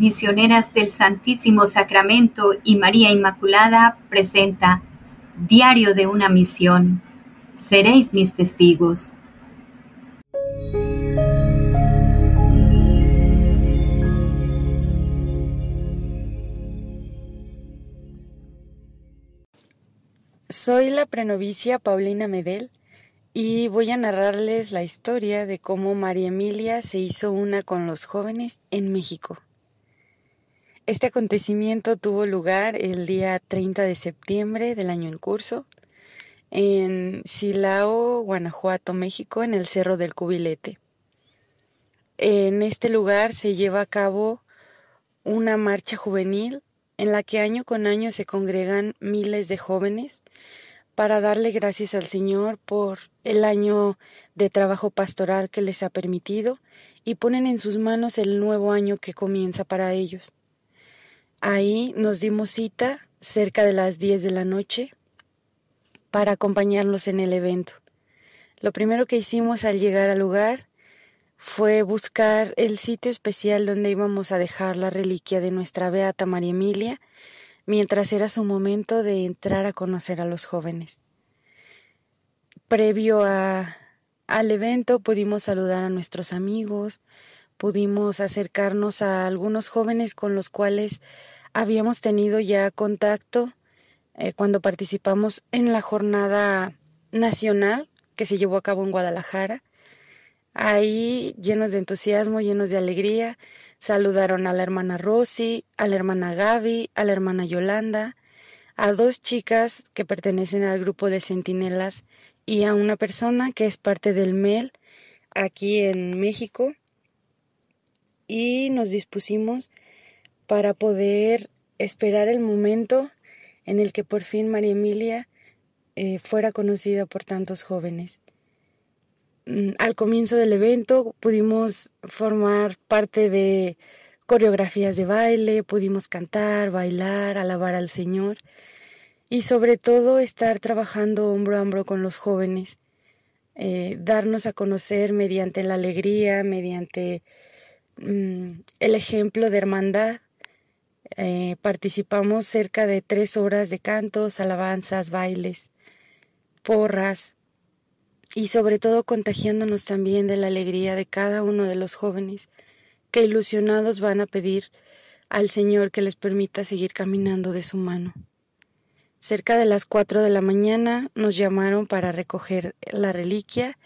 Misioneras del Santísimo Sacramento y María Inmaculada presenta Diario de una misión. Seréis mis testigos. Soy la prenovicia Paulina Medel y voy a narrarles la historia de cómo María Emilia se hizo una con los jóvenes en México. Este acontecimiento tuvo lugar el día 30 de septiembre del año en curso en Silao, Guanajuato, México, en el Cerro del Cubilete. En este lugar se lleva a cabo una marcha juvenil en la que año con año se congregan miles de jóvenes para darle gracias al Señor por el año de trabajo pastoral que les ha permitido y ponen en sus manos el nuevo año que comienza para ellos. Ahí nos dimos cita cerca de las 10 de la noche para acompañarlos en el evento. Lo primero que hicimos al llegar al lugar fue buscar el sitio especial donde íbamos a dejar la reliquia de nuestra beata María Emilia, mientras era su momento de entrar a conocer a los jóvenes. Previo al evento pudimos saludar a nuestros amigos, pudimos acercarnos a algunos jóvenes con los cuales habíamos tenido ya contacto eh, cuando participamos en la jornada nacional que se llevó a cabo en Guadalajara. Ahí, llenos de entusiasmo, llenos de alegría, saludaron a la hermana Rosy, a la hermana Gaby, a la hermana Yolanda, a dos chicas que pertenecen al grupo de Centinelas y a una persona que es parte del MEL aquí en México y nos dispusimos para poder esperar el momento en el que por fin María Emilia eh, fuera conocida por tantos jóvenes. Mm, al comienzo del evento pudimos formar parte de coreografías de baile, pudimos cantar, bailar, alabar al Señor y sobre todo estar trabajando hombro a hombro con los jóvenes, eh, darnos a conocer mediante la alegría, mediante Mm, el ejemplo de hermandad. Eh, participamos cerca de tres horas de cantos, alabanzas, bailes, porras y sobre todo contagiándonos también de la alegría de cada uno de los jóvenes que ilusionados van a pedir al Señor que les permita seguir caminando de su mano. Cerca de las cuatro de la mañana nos llamaron para recoger la reliquia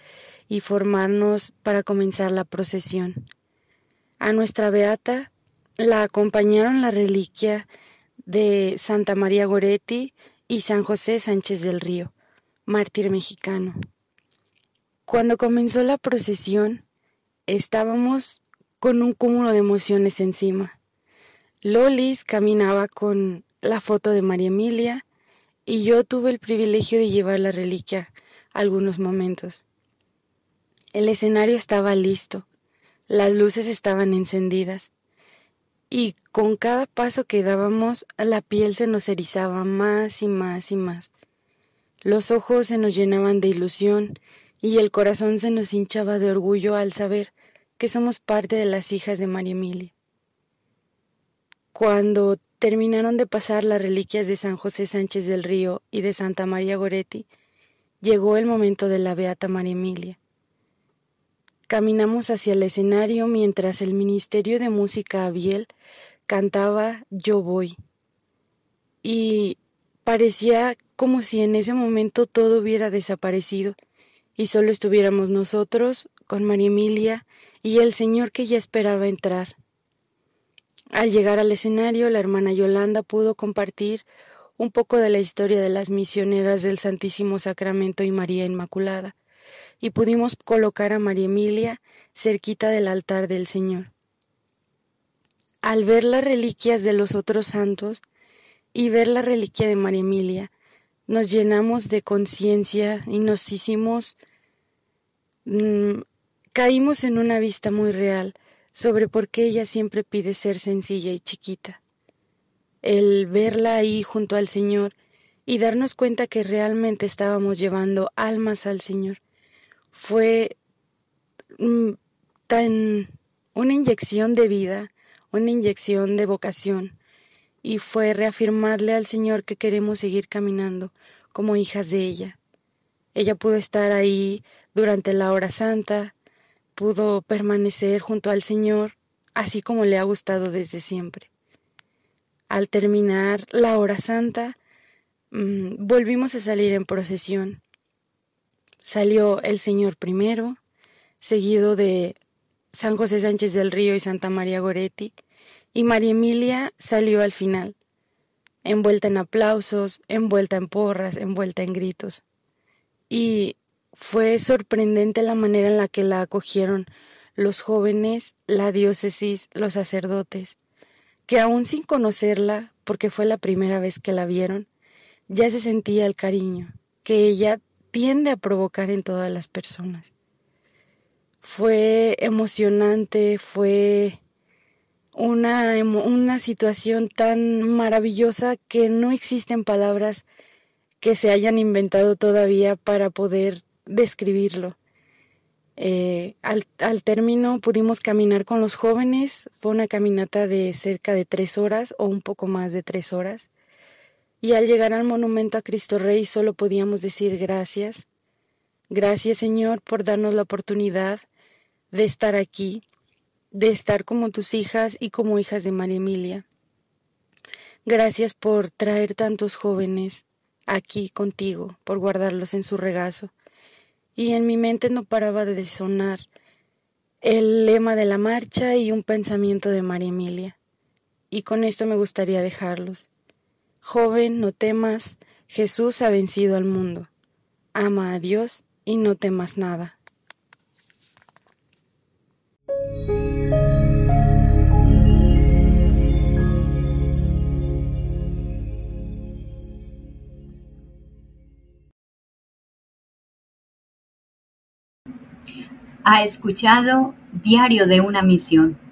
y formarnos para comenzar la procesión. A nuestra beata la acompañaron la reliquia de Santa María Goretti y San José Sánchez del Río, mártir mexicano. Cuando comenzó la procesión, estábamos con un cúmulo de emociones encima. Lolis caminaba con la foto de María Emilia y yo tuve el privilegio de llevar la reliquia algunos momentos. El escenario estaba listo. Las luces estaban encendidas y con cada paso que dábamos la piel se nos erizaba más y más y más. Los ojos se nos llenaban de ilusión y el corazón se nos hinchaba de orgullo al saber que somos parte de las hijas de María Emilia. Cuando terminaron de pasar las reliquias de San José Sánchez del Río y de Santa María Goretti, llegó el momento de la Beata María Emilia. Caminamos hacia el escenario mientras el Ministerio de Música Abiel cantaba Yo voy. Y parecía como si en ese momento todo hubiera desaparecido y solo estuviéramos nosotros con María Emilia y el señor que ya esperaba entrar. Al llegar al escenario, la hermana Yolanda pudo compartir un poco de la historia de las misioneras del Santísimo Sacramento y María Inmaculada y pudimos colocar a María Emilia cerquita del altar del Señor. Al ver las reliquias de los otros santos y ver la reliquia de María Emilia, nos llenamos de conciencia y nos hicimos... Mm, caímos en una vista muy real sobre por qué ella siempre pide ser sencilla y chiquita. El verla ahí junto al Señor y darnos cuenta que realmente estábamos llevando almas al Señor fue mm, tan una inyección de vida, una inyección de vocación, y fue reafirmarle al Señor que queremos seguir caminando como hijas de ella. Ella pudo estar ahí durante la hora santa, pudo permanecer junto al Señor, así como le ha gustado desde siempre. Al terminar la hora santa, mm, volvimos a salir en procesión Salió el Señor primero, seguido de San José Sánchez del Río y Santa María Goretti, y María Emilia salió al final, envuelta en aplausos, envuelta en porras, envuelta en gritos. Y fue sorprendente la manera en la que la acogieron los jóvenes, la diócesis, los sacerdotes, que aún sin conocerla, porque fue la primera vez que la vieron, ya se sentía el cariño que ella tiende a provocar en todas las personas. Fue emocionante, fue una, situación tan maravillosa que no existen palabras que se hayan inventado todavía para poder describirlo. Eh, al, al, término pudimos caminar con los jóvenes, fue una caminata de cerca de tres horas o un poco más de tres horas. Y al llegar al monumento a Cristo Rey solo podíamos decir gracias. Gracias Señor por darnos la oportunidad de estar aquí, de estar como tus hijas y como hijas de María Emilia. Gracias por traer tantos jóvenes aquí contigo, por guardarlos en su regazo. Y en mi mente no paraba de sonar el lema de la marcha y un pensamiento de María Emilia. Y con esto me gustaría dejarlos. Joven, no temas, Jesús ha vencido al mundo. Ama a Dios y no temas nada. Ha escuchado Diario de una Misión